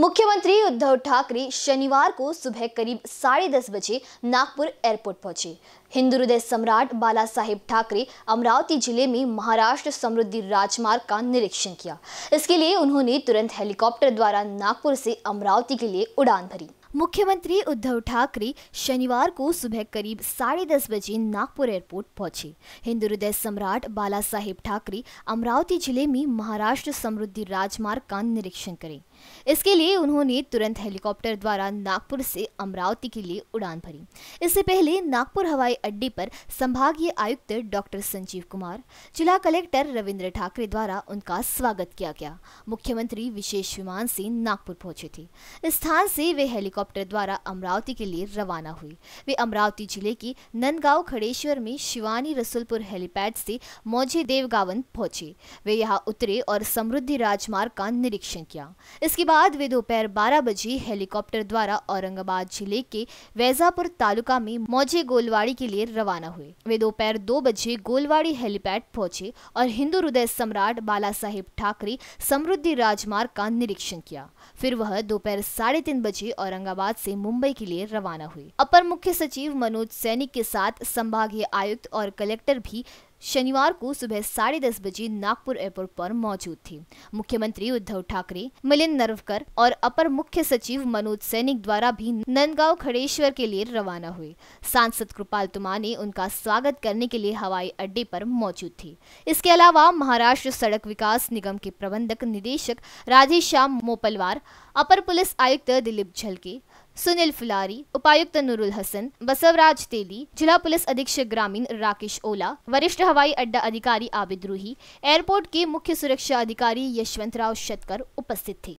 मुख्यमंत्री उद्धव ठाकरे शनिवार को सुबह करीब साढ़े दस बजे नागपुर एयरपोर्ट पहुंचे हिंदू हृदय सम्राट बाला साहेब ठाकरे अमरावती जिले में महाराष्ट्र समृद्धि राजमार्ग का निरीक्षण किया इसके लिए उन्होंने तुरंत हेलीकॉप्टर द्वारा नागपुर से अमरावती के लिए उड़ान भरी मुख्यमंत्री उद्धव ठाकरे शनिवार को सुबह करीब साढ़े दस बजे नागपुर एयरपोर्ट पहुंचे हिंदू हृदय सम्राट बाला साहेब ठाकरे अमरावती जिले में महाराष्ट्र समृद्धि राजमार्ग का निरीक्षण करें इसके लिए उन्होंने तुरंत हेलीकॉप्टर द्वारा नागपुर से अमरावती के लिए उड़ान भरी इससे पहले नागपुर हवाई अड्डे पर संभागीय आयुक्त डॉक्टर संजीव कुमार जिला कलेक्टर रविंद्र ठाकरे द्वारा उनका स्वागत किया गया मुख्यमंत्री विशेष विमान से नागपुर पहुंचे थे इस स्थान से वे हेलीकॉप्टर द्वारा अमरावती के लिए रवाना हुई वे अमरावती जिले की नंदगांव खड़ेश्वर में शिवानी रसुलपुर हेलीपैड से मौजे देवगावन पहुंचे वे यहाँ उतरे और समृद्धि राजमार्ग का निरीक्षण किया इसके बाद वे दोपहर बारह बजे हेलीकॉप्टर द्वारा औरंगाबाद जिले के वैजापुर तालुका में मौजे गोलवाड़ी के लिए रवाना हुए वे दोपहर दो बजे गोलवाड़ी हेलीपैड पहुंचे और हिंदू हृदय सम्राट बाला साहेब ठाकरे समृद्धि राजमार्ग का निरीक्षण किया फिर वह दोपहर साढ़े तीन बजे औरंगाबाद से मुंबई के लिए रवाना हुए अपर मुख्य सचिव मनोज सैनिक के साथ संभागीय आयुक्त और कलेक्टर भी शनिवार को सुबह साढ़े दस बजे नागपुर एयरपोर्ट पर मौजूद थी मुख्यमंत्री उद्धव ठाकरे मिलिंद नरवकर और अपर मुख्य सचिव मनोज सैनिक द्वारा भी नंदगांव खड़ेश्वर के लिए रवाना हुए सांसद कृपाल तुमा ने उनका स्वागत करने के लिए हवाई अड्डे पर मौजूद थी इसके अलावा महाराष्ट्र सड़क विकास निगम के प्रबंधक निदेशक राधेश्याम मोपलवार अपर पुलिस आयुक्त दिलीप झलके सुनील फुलारी उपायुक्त नूरुल हसन बसवराज तेली जिला पुलिस अधीक्षक ग्रामीण राकेश ओला वरिष्ठ हवाई अड्डा अधिकारी आबिद रूही एयरपोर्ट के मुख्य सुरक्षा अधिकारी यशवंतराव शतकर उपस्थित थे